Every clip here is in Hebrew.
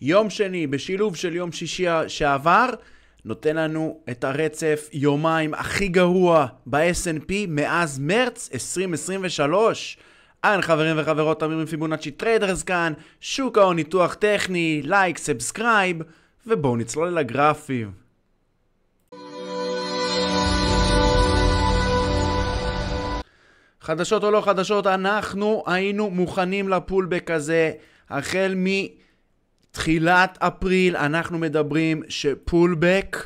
יום שני, בשילוב של יום שישי שעבר, נותן לנו את הרצף יומיים הכי גרוע ב snp מאז מרץ 2023. אהלן חברים וחברות, אמיר מפיבונאצ'י טריידרס כאן, שוק ההון ניתוח טכני, לייק, סאבסקרייב, ובואו נצלול אל הגרפים. חדשות או לא חדשות, אנחנו היינו מוכנים לפולבק הזה החל מ... תחילת אפריל אנחנו מדברים שפולבק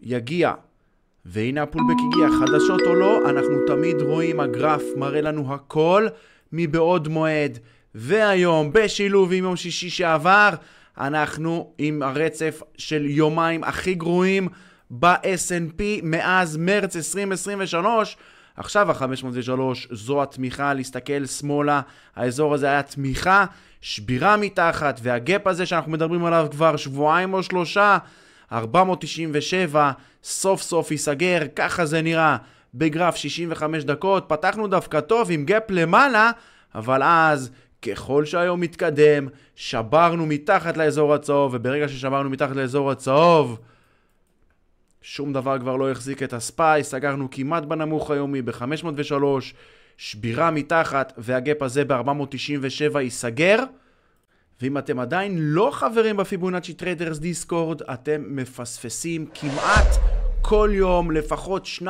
יגיע. והנה הפולבק הגיע, חדשות או לא, אנחנו תמיד רואים, הגרף מראה לנו הכל מבעוד מועד. והיום, בשילוב עם יום שישי שעבר, אנחנו עם הרצף של יומיים הכי גרועים ב snp מאז מרץ 2023. עכשיו ה-503 זו התמיכה, להסתכל שמאלה, האזור הזה היה תמיכה, שבירה מתחת, והגאפ הזה שאנחנו מדברים עליו כבר שבועיים או שלושה, 497, סוף סוף ייסגר, ככה זה נראה. בגרף 65 דקות, פתחנו דווקא טוב עם גאפ למעלה, אבל אז ככל שהיום מתקדם, שברנו מתחת לאזור הצהוב, וברגע ששברנו מתחת לאזור הצהוב, שום דבר כבר לא החזיק את הספי, סגרנו כמעט בנמוך היומי ב-503, שבירה מתחת, והגאפ הזה ב-497 ייסגר. ואם אתם עדיין לא חברים בפיבונאצ'י טריידרס דיסקורד, אתם מפספסים כמעט כל יום לפחות 2-3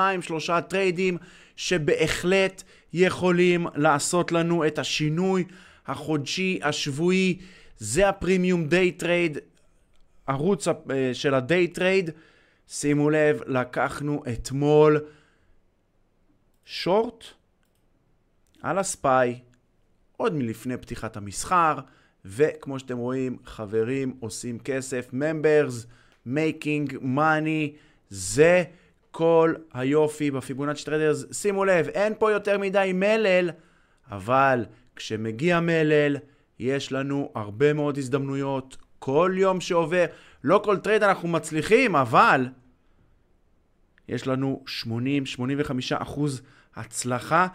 טריידים שבהחלט יכולים לעשות לנו את השינוי החודשי, השבועי. זה הפרימיום דיי טרייד, ערוץ אה, של הדיי טרייד. שימו לב, לקחנו אתמול שורט על הספיי, עוד מלפני פתיחת המסחר, וכמו שאתם רואים, חברים עושים כסף, members, making money, זה כל היופי בפיבונאצ' טרדרס. שימו לב, אין פה יותר מדי מלל, אבל כשמגיע מלל, יש לנו הרבה מאוד הזדמנויות כל יום שעובר. לא כל טרייד אנחנו מצליחים, אבל יש לנו 80-85 אחוז הצלחה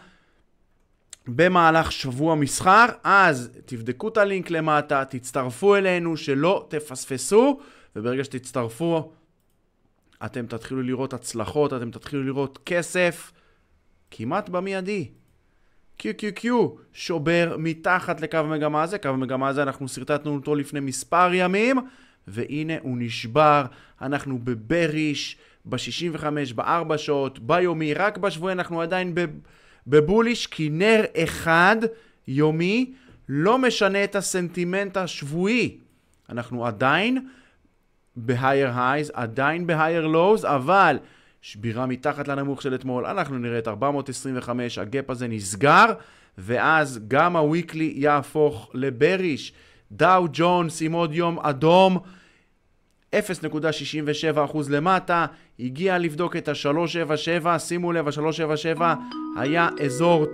במהלך שבוע מסחר, אז תבדקו את הלינק למטה, תצטרפו אלינו, שלא תפספסו, וברגע שתצטרפו, אתם תתחילו לראות הצלחות, אתם תתחילו לראות כסף כמעט במיידי. QQQ שובר מתחת לקו המגמה הזה, קו המגמה הזה אנחנו שרטטנו אותו לפני מספר ימים, והנה הוא נשבר, אנחנו בבריש. ב-65, בארבע שעות, ביומי, רק בשבועי, אנחנו עדיין בבוליש, כי נר אחד יומי לא משנה את הסנטימנט השבועי. אנחנו עדיין ב-higher highs, עדיין ב-higher lows, אבל שבירה מתחת לנמוך של אתמול, אנחנו נראה את 425, הגאפ הזה נסגר, ואז גם ה-Weekly יהפוך לבריש. דאו ג'ונס עם עוד יום אדום. 0.67% למטה, הגיע לבדוק את ה-377, שימו לב, ה-377 היה אזור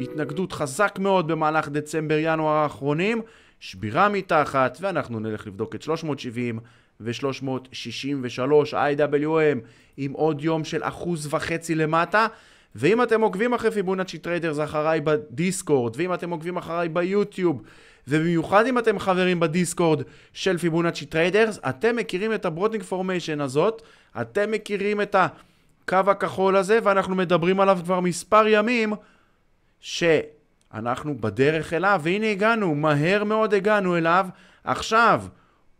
התנגדות חזק מאוד במהלך דצמבר-ינואר האחרונים, שבירה מתחת, ואנחנו נלך לבדוק את 370 ו-363 IWM עם עוד יום של אחוז וחצי למטה. ואם אתם עוקבים אחרי פיבונאצ'י טריידרס אחריי בדיסקורד, ואם אתם עוקבים אחריי ביוטיוב, ובמיוחד אם אתם חברים בדיסקורד של פיבונאצ'י טריידרס, אתם מכירים את הברודינג פורמיישן הזאת, אתם מכירים את הקו הכחול הזה, ואנחנו מדברים עליו כבר מספר ימים, שאנחנו בדרך אליו, והנה הגענו, מהר מאוד הגענו אליו. עכשיו,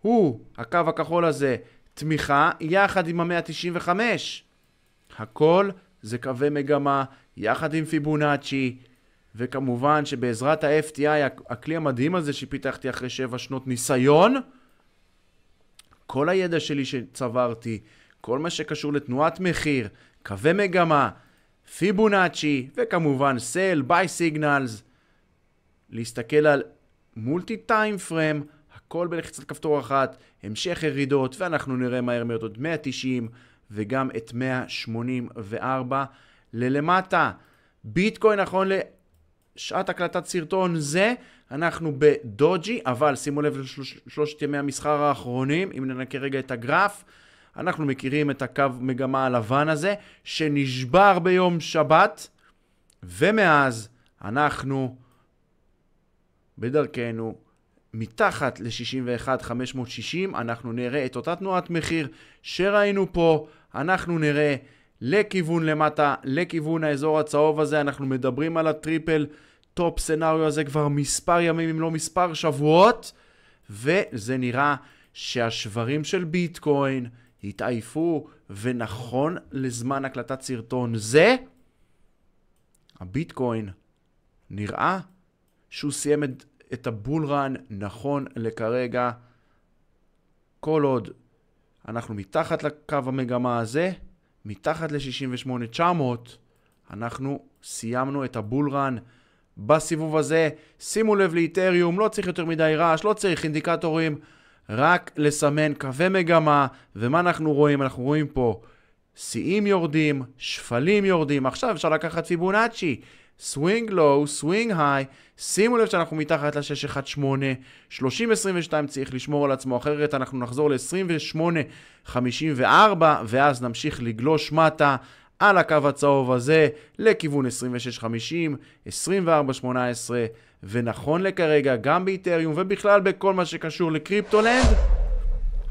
הוא, הקו הכחול הזה, תמיכה, יחד עם המאה ה 95 הכל זה קווי מגמה, יחד עם פיבונאצ'י. וכמובן שבעזרת ה-FTI, הכלי המדהים הזה שפיתחתי אחרי שבע שנות ניסיון, כל הידע שלי שצברתי, כל מה שקשור לתנועת מחיר, קווי מגמה, פיבונאצ'י, וכמובן סל, ביי סיגנלס, להסתכל על מולטי טיים פריים, הכל בלחיצת כפתור אחת, המשך ירידות, ואנחנו נראה מהר מאוד עוד 190 וגם את 184 ללמטה. ביטקוין נכון ל... שעת הקלטת סרטון זה, אנחנו בדוג'י, אבל שימו לב לשלושת ימי המסחר האחרונים, אם ננקה רגע את הגרף, אנחנו מכירים את הקו מגמה הלבן הזה, שנשבר ביום שבת, ומאז אנחנו בדרכנו מתחת ל-61,560, אנחנו נראה את אותה תנועת מחיר שראינו פה, אנחנו נראה לכיוון למטה, לכיוון האזור הצהוב הזה, אנחנו מדברים על הטריפל טופ סנאריו הזה כבר מספר ימים, אם לא מספר שבועות, וזה נראה שהשברים של ביטקוין התעייפו, ונכון לזמן הקלטת סרטון זה, הביטקוין נראה שהוא סיים את, את הבולרן נכון לכרגע. כל עוד אנחנו מתחת לקו המגמה הזה, מתחת ל-68,900, אנחנו סיימנו את הבולרן בסיבוב הזה. שימו לב לאיתריום, לא צריך יותר מדי רעש, לא צריך אינדיקטורים, רק לסמן קווי מגמה. ומה אנחנו רואים? אנחנו רואים פה שיאים יורדים, שפלים יורדים. עכשיו אפשר לקחת פיבונאצ'י. סווינג לואו, סווינג היי, שימו לב שאנחנו מתחת ל-618, 30-22 צריך לשמור על עצמו, אחרת אנחנו נחזור ל-28-54, ואז נמשיך לגלוש מטה על הקו הצהוב הזה, לכיוון 26-50, 24-18, ונכון לכרגע, גם באיתריום ובכלל בכל מה שקשור לקריפטולנד,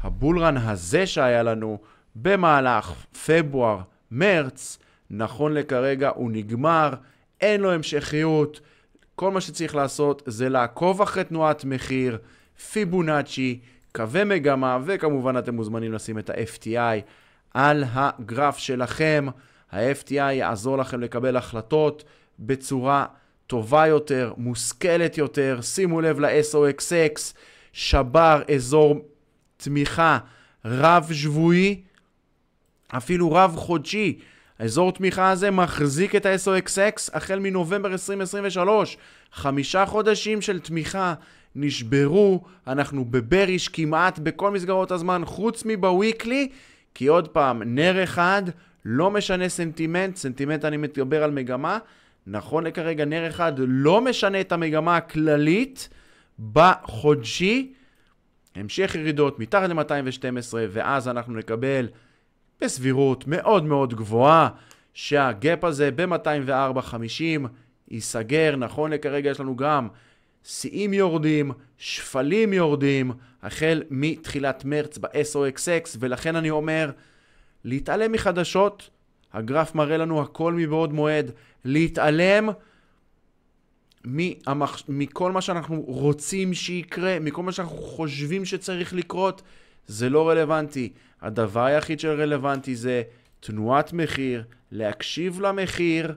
הבולרן הזה שהיה לנו במהלך פברואר, מרץ, נכון לכרגע הוא נגמר. אין לו המשכיות. כל מה שצריך לעשות זה לעקוב אחרי תנועת מחיר, פיבונאצ'י, קווי מגמה, וכמובן אתם מוזמנים לשים את ה-FTI על הגרף שלכם. ה-FTI יעזור לכם לקבל החלטות בצורה טובה יותר, מושכלת יותר. שימו לב ל-SOXX, שבר אזור תמיכה רב שבועי, אפילו רב חודשי. האזור תמיכה הזה מחזיק את ה-SOXX החל מנובמבר 2023. חמישה חודשים של תמיכה נשברו, אנחנו בבריש כמעט בכל מסגרות הזמן, חוץ מבוויקלי, כי עוד פעם, נר אחד לא משנה סנטימנט, סנטימנט אני מתגבר על מגמה, נכון לכרגע נר אחד לא משנה את המגמה הכללית בחודשי. המשך ירידות מתחת ל-212, ואז אנחנו נקבל בסבירות מאוד מאוד גבוהה שהגאפ הזה ב-204.50 ייסגר. נכון לכרגע יש לנו גם שיאים יורדים, שפלים יורדים, החל מתחילת מרץ ב-SOXX, ולכן אני אומר, להתעלם מחדשות, הגרף מראה לנו הכל מבעוד מועד, להתעלם מכל מה שאנחנו רוצים שיקרה, מכל מה שאנחנו חושבים שצריך לקרות, זה לא רלוונטי. הדבר היחיד שרלוונטי זה תנועת מחיר, להקשיב למחיר,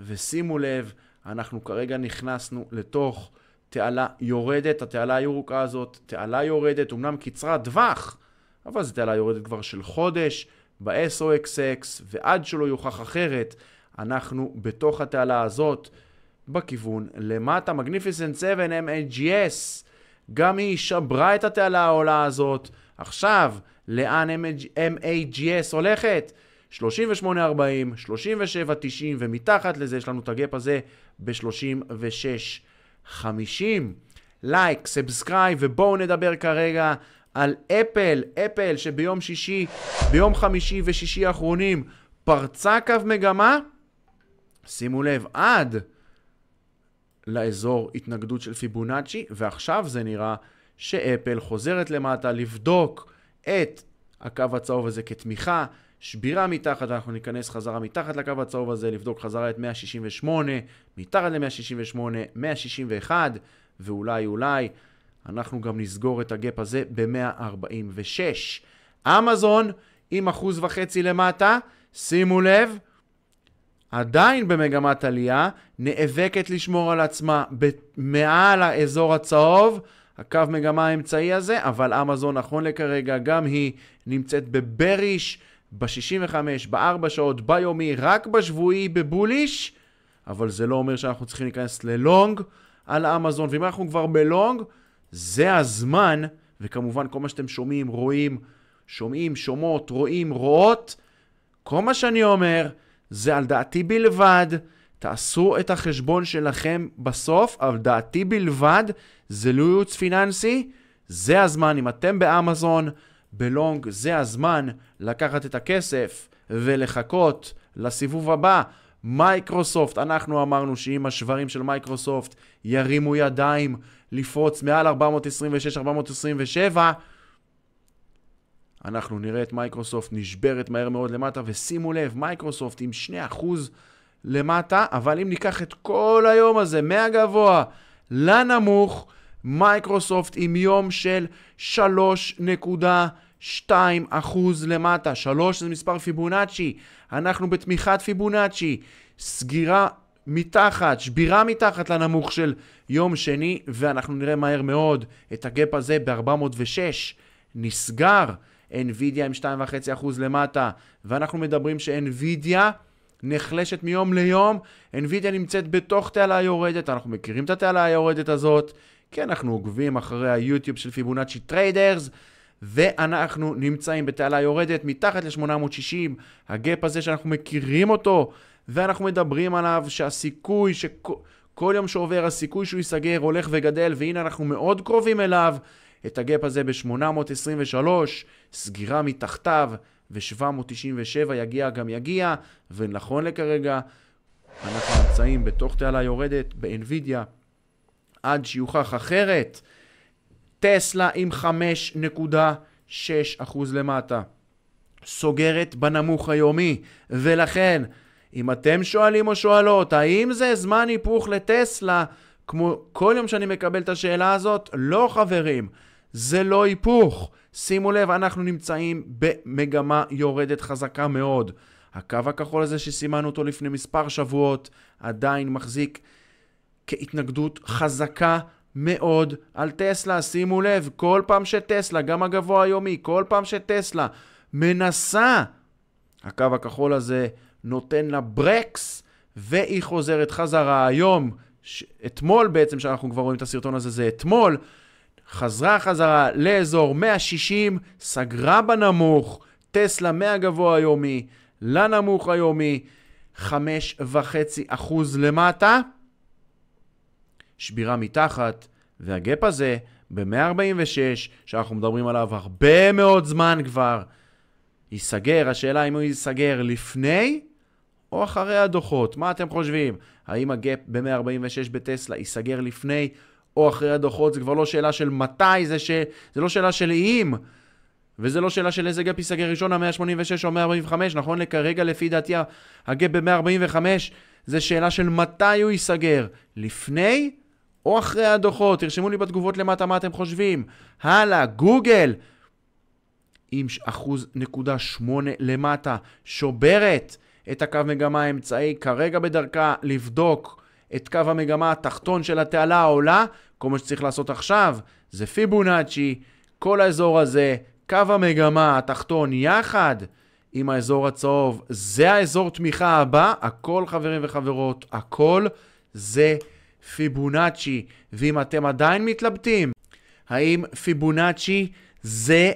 ושימו לב, אנחנו כרגע נכנסנו לתוך תעלה יורדת, התעלה הירוקה הזאת, תעלה יורדת, אמנם קצרת טווח, אבל זו תעלה יורדת כבר של חודש, ב-SOXX, ועד שלא יוכח אחרת, אנחנו בתוך התעלה הזאת, בכיוון למטה. מגניפיסנט 7 MAGS, גם היא שברה את התעלה העולה הזאת, עכשיו, לאן MAGS הולכת? 38.40, 37.90 ומתחת לזה יש לנו את הגאפ הזה ב-36.50. לייק, סאבסקרייב ובואו נדבר כרגע על אפל, אפל שביום שישי, ביום חמישי ושישי האחרונים פרצה קו מגמה, שימו לב, עד לאזור התנגדות של פיבונאצ'י ועכשיו זה נראה שאפל חוזרת למטה לבדוק את הקו הצהוב הזה כתמיכה, שבירה מתחת, אנחנו ניכנס חזרה מתחת לקו הצהוב הזה, לבדוק חזרה את 168, מתחת ל-168, 161, ואולי אולי אנחנו גם נסגור את הגאפ הזה ב-146. אמזון עם אחוז וחצי למטה, שימו לב, עדיין במגמת עלייה, נאבקת לשמור על עצמה מעל האזור הצהוב, הקו מגמה האמצעי הזה, אבל אמזון נכון לכרגע, גם היא נמצאת בבריש, ב-65, בארבע שעות, ביומי, רק בשבועי, בבוליש, אבל זה לא אומר שאנחנו צריכים להיכנס ללונג על אמזון, ואם אנחנו כבר בלונג, זה הזמן, וכמובן כל מה שאתם שומעים, רואים, שומעים, שומעות, רואים, רואות, כל מה שאני אומר זה על דעתי בלבד. תעשו את החשבון שלכם בסוף, אבל דעתי בלבד, זה לא ייעוץ פיננסי, זה הזמן, אם אתם באמזון, בלונג, זה הזמן לקחת את הכסף ולחכות לסיבוב הבא. מייקרוסופט, אנחנו אמרנו שאם השברים של מייקרוסופט ירימו ידיים לפרוץ מעל 426-427, אנחנו נראה את מייקרוסופט נשברת מהר מאוד למטה, ושימו לב, מייקרוסופט עם 2% למטה, אבל אם ניקח את כל היום הזה, מהגבוה לנמוך, מייקרוסופט עם יום של 3.2% למטה. 3 זה מספר פיבונאצ'י, אנחנו בתמיכת פיבונאצ'י. סגירה מתחת, שבירה מתחת לנמוך של יום שני, ואנחנו נראה מהר מאוד את הגאפ הזה ב-406 נסגר. NVIDIA עם 2.5% למטה, ואנחנו מדברים ש-NVIDIA נחלשת מיום ליום, NVIDIA נמצאת בתוך תעלה היורדת, אנחנו מכירים את התעלה היורדת הזאת, כי אנחנו עוקבים אחרי היוטיוב של פיבונאצ'י טריידרס, ואנחנו נמצאים בתעלה היורדת מתחת ל-860, הגאפ הזה שאנחנו מכירים אותו, ואנחנו מדברים עליו שהסיכוי שכל יום שעובר הסיכוי שהוא ייסגר הולך וגדל, והנה אנחנו מאוד קרובים אליו, את הגאפ הזה ב-823, סגירה מתחתיו, ו-797 יגיע גם יגיע, ונכון לכרגע, אנחנו נמצאים בתוך תעלה יורדת באנווידיה, עד שיוכח אחרת. טסלה עם 5.6% למטה. סוגרת בנמוך היומי, ולכן, אם אתם שואלים או שואלות, האם זה זמן היפוך לטסלה? כמו כל יום שאני מקבל את השאלה הזאת, לא חברים. זה לא היפוך. שימו לב, אנחנו נמצאים במגמה יורדת חזקה מאוד. הקו הכחול הזה שסימנו אותו לפני מספר שבועות עדיין מחזיק כהתנגדות חזקה מאוד על טסלה. שימו לב, כל פעם שטסלה, גם הגבוה היומי, כל פעם שטסלה מנסה, הקו הכחול הזה נותן לה ברקס, והיא חוזרת חזרה היום, ש... אתמול בעצם, שאנחנו כבר רואים את הסרטון הזה, זה אתמול, חזרה חזרה לאזור 160, סגרה בנמוך, טסלה מהגבוה היומי לנמוך היומי, 5.5% למטה, שבירה מתחת, והגאפ הזה ב-146, שאנחנו מדברים עליו הרבה מאוד זמן כבר, ייסגר, השאלה אם הוא ייסגר לפני או אחרי הדוחות. מה אתם חושבים? האם הגאפ ב-146 בטסלה ייסגר לפני או אחרי הדוחות, זה כבר לא שאלה של מתי, זה, ש... זה לא שאלה של אם, וזה לא שאלה של איזה גאפ ייסגר ראשון, ה-186 או ה-145, נכון לכרגע, לפי דעתי, הגאפ ב-145 זה שאלה של מתי הוא ייסגר, לפני או אחרי הדוחות, תרשמו לי בתגובות למטה מה אתם חושבים. הלאה, גוגל, עם אחוז נקודה שמונה למטה, שוברת את הקו מגמה האמצעי, כרגע בדרכה לבדוק את קו המגמה התחתון של התעלה העולה, כל מה שצריך לעשות עכשיו זה פיבונאצ'י, כל האזור הזה, קו המגמה התחתון יחד עם האזור הצהוב, זה האזור תמיכה הבא, הכל חברים וחברות, הכל זה פיבונאצ'י. ואם אתם עדיין מתלבטים, האם פיבונאצ'י זה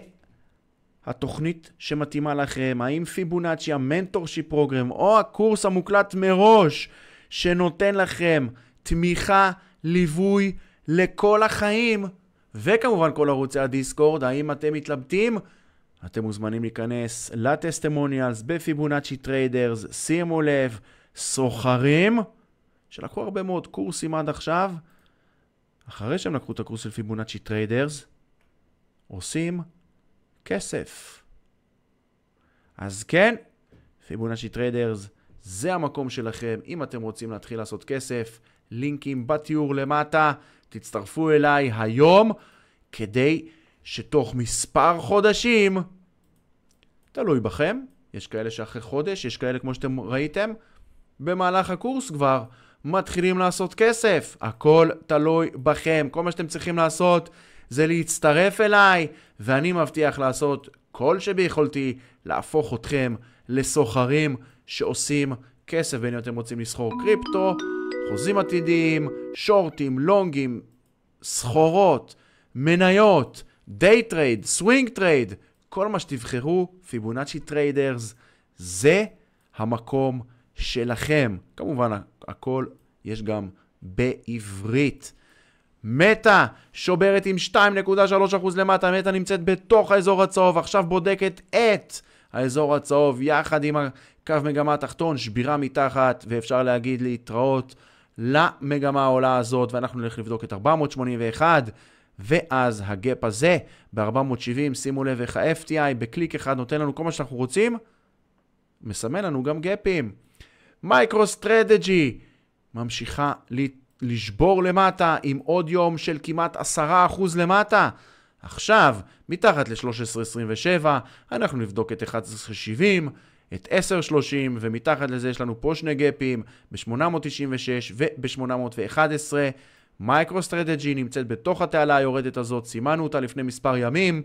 התוכנית שמתאימה לכם, האם פיבונאצ'י, המנטורשי פרוגרם, או הקורס המוקלט מראש, שנותן לכם תמיכה, ליווי לכל החיים, וכמובן כל ערוצי הדיסקורד. האם אתם מתלבטים? אתם מוזמנים להיכנס לטסטימוניאלס בפיבונאצ'י טריידרס, שימו לב, סוחרים, שלקחו הרבה מאוד קורסים עד עכשיו, אחרי שהם לקחו את הקורס של פיבונאצ'י טריידרס, עושים כסף. אז כן, פיבונאצ'י טריידרס זה המקום שלכם. אם אתם רוצים להתחיל לעשות כסף, לינקים בתיאור למטה, תצטרפו אליי היום, כדי שתוך מספר חודשים, תלוי בכם, יש כאלה שאחרי חודש, יש כאלה כמו שאתם ראיתם, במהלך הקורס כבר מתחילים לעשות כסף. הכל תלוי בכם. כל מה שאתם צריכים לעשות זה להצטרף אליי, ואני מבטיח לעשות כל שביכולתי להפוך אתכם לסוחרים שעושים כסף בין אם אתם רוצים לסחור קריפטו, חוזים עתידיים, שורטים, לונגים, סחורות, מניות, דיי טרייד, סווינג טרייד, כל מה שתבחרו, פיבונאצ'י טריידרס, זה המקום שלכם. כמובן, הכל יש גם בעברית. מטה שוברת עם 2.3% למטה, מטה נמצאת בתוך האזור הצהוב, עכשיו בודקת את האזור הצהוב יחד עם קו מגמה תחתון, שבירה מתחת, ואפשר להגיד להתראות למגמה העולה הזאת, ואנחנו נלך לבדוק את 481. ואז הגאפ הזה ב-470, שימו לב איך ה-FTI בקליק אחד נותן לנו כל מה שאנחנו רוצים, מסמן לנו גם גאפים. מייקרו סטרטג'י ממשיכה לשבור למטה עם עוד יום של כמעט 10% למטה. עכשיו, מתחת ל-13.27, אנחנו נבדוק את 11.70, את 1030, ומתחת לזה יש לנו פה שני גפים ב-896 וב-811. מייקרו-סטרטג'י נמצאת בתוך התעלה היורדת הזאת, סימנו אותה לפני מספר ימים,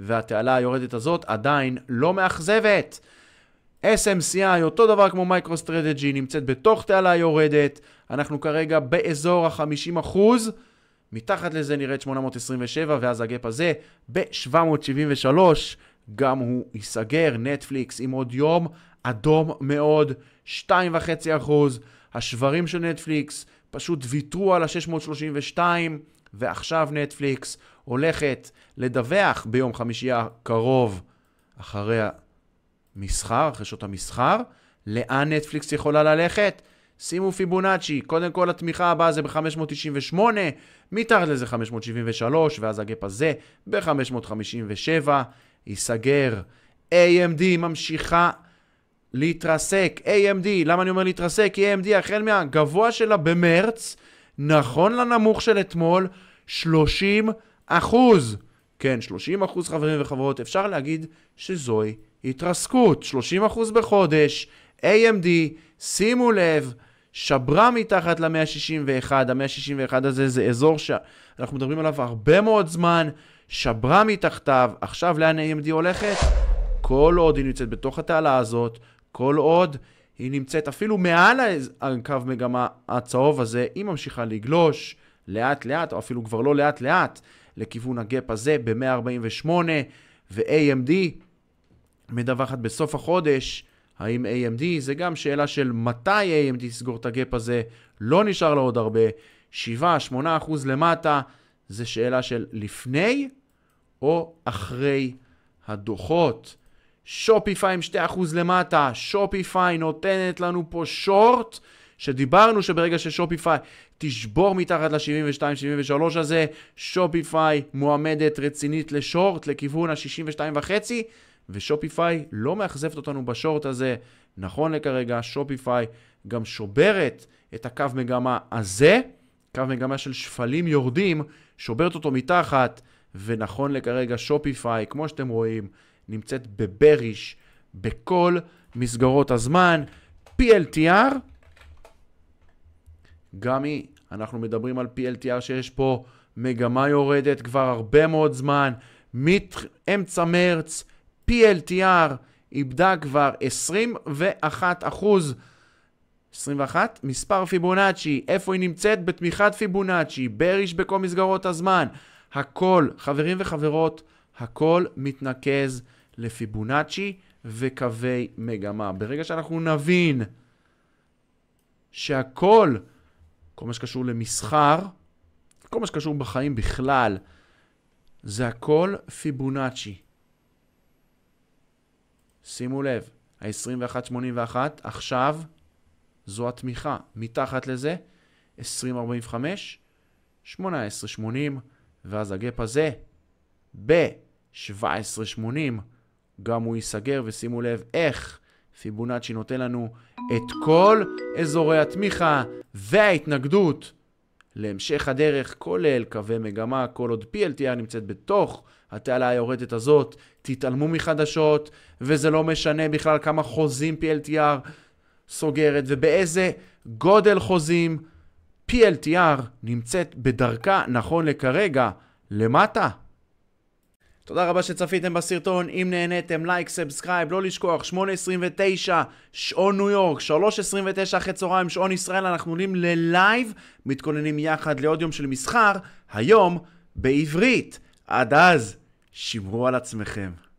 והתעלה היורדת הזאת עדיין לא מאכזבת. SMCI, אותו דבר כמו מייקרו-סטרטג'י, נמצאת בתוך תעלה היורדת, אנחנו כרגע באזור ה-50%. מתחת לזה נראית 827, ואז הגאפ הזה ב-773. גם הוא ייסגר. נטפליקס עם עוד יום אדום מאוד, 2.5%. השברים של נטפליקס פשוט ויתרו על ה-632, ועכשיו נטפליקס הולכת לדווח ביום חמישי הקרוב, אחרי המסחר, אחרי שעות המסחר, לאן נטפליקס יכולה ללכת. שימו פיבונאצ'י, קודם כל התמיכה הבאה זה ב-598, מתחת לזה 573, ואז הגאפ הזה ב-557. ייסגר. AMD ממשיכה להתרסק. AMD, למה אני אומר להתרסק? כי AMD החל מהגבוה שלה במרץ, נכון לנמוך של אתמול, 30 אחוז. כן, 30 אחוז חברים וחברות, אפשר להגיד שזוהי התרסקות. 30 אחוז בחודש, AMD, שימו לב, שברה מתחת ל-161, ה-161 הזה זה אזור שאנחנו מדברים עליו הרבה מאוד זמן. שברה מתחתיו, עכשיו לאן AMD הולכת? כל עוד היא נמצאת בתוך התעלה הזאת, כל עוד היא נמצאת אפילו מעל הקו מגמה הצהוב הזה, היא ממשיכה לגלוש לאט לאט, או אפילו כבר לא לאט לאט, לכיוון הגאפ הזה ב-148, ו-AMD מדווחת בסוף החודש, האם AMD, זה גם שאלה של מתי AMD תסגור את הגאפ הזה, לא נשאר לה עוד הרבה, 7-8% למטה, זה שאלה של לפני או אחרי הדוחות. שופיפיי עם 2% למטה, שופיפיי נותנת לנו פה שורט, שדיברנו שברגע ששופיפיי תשבור מתחת ל-72-73 הזה, שופיפיי מועמדת רצינית לשורט לכיוון ה-62.5, ושופיפיי לא מאכזבת אותנו בשורט הזה. נכון לכרגע, שופיפיי גם שוברת את הקו מגמה הזה, קו מגמה של שפלים יורדים, שוברת אותו מתחת. ונכון לכרגע שופיפיי, כמו שאתם רואים, נמצאת בבריש בכל מסגרות הזמן. PLTR, גם היא, אנחנו מדברים על PLTR שיש פה מגמה יורדת כבר הרבה מאוד זמן, מאמצע מרץ, PLTR איבדה כבר 21 אחוז. 21, מספר פיבונאצ'י, איפה היא נמצאת? בתמיכת פיבונאצ'י, בריש בכל מסגרות הזמן. הכל, חברים וחברות, הכל מתנקז לפיבונאצ'י וקווי מגמה. ברגע שאנחנו נבין שהכל, כל מה שקשור למסחר, כל מה שקשור בחיים בכלל, זה הכל פיבונאצ'י. שימו לב, ה-21.81 עכשיו זו התמיכה. מתחת לזה, 20.45, 18.80, ואז הגאפ הזה ב-17.80 גם הוא ייסגר, ושימו לב איך פיבונאצ'י נותן לנו את כל אזורי התמיכה וההתנגדות להמשך הדרך, כולל קווי מגמה, כל עוד PLTR נמצאת בתוך התעלה היורדת הזאת, תתעלמו מחדשות, וזה לא משנה בכלל כמה חוזים PLTR סוגרת ובאיזה גודל חוזים. PLTR נמצאת בדרכה נכון לכרגע למטה. תודה רבה שצפיתם בסרטון, אם נהניתם לייק, סאבסקרייב, לא לשכוח, 8.29 שעון ניו יורק, 3.29 אחרי צהריים שעון ישראל, אנחנו עולים ללייב, מתכוננים יחד לעוד יום של מסחר, היום בעברית. עד אז, שמרו על עצמכם.